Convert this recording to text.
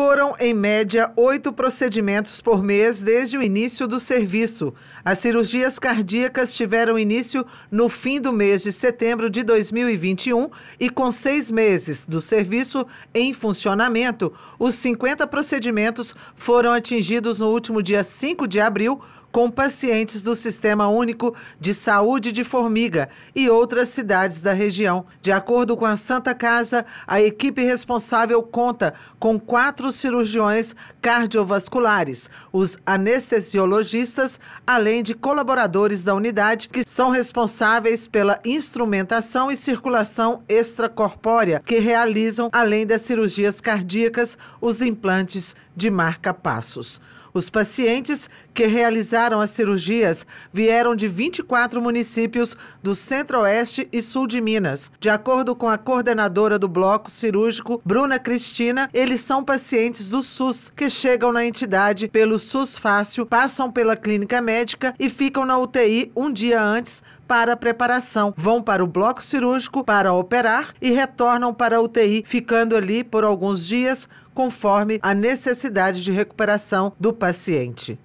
Foram, em média, oito procedimentos por mês desde o início do serviço. As cirurgias cardíacas tiveram início no fim do mês de setembro de 2021 e, com seis meses do serviço em funcionamento, os 50 procedimentos foram atingidos no último dia 5 de abril, com pacientes do Sistema Único de Saúde de Formiga e outras cidades da região. De acordo com a Santa Casa, a equipe responsável conta com quatro cirurgiões cardiovasculares, os anestesiologistas, além de colaboradores da unidade que são responsáveis pela instrumentação e circulação extracorpórea que realizam, além das cirurgias cardíacas, os implantes de marca-passos. Os pacientes que realizaram as cirurgias vieram de 24 municípios do Centro-Oeste e Sul de Minas. De acordo com a coordenadora do bloco cirúrgico, Bruna Cristina, eles são pacientes do SUS que chegam na entidade pelo SUS Fácil, passam pela clínica médica e ficam na UTI um dia antes para a preparação. Vão para o bloco cirúrgico para operar e retornam para a UTI, ficando ali por alguns dias, conforme a necessidade de recuperação do paciente.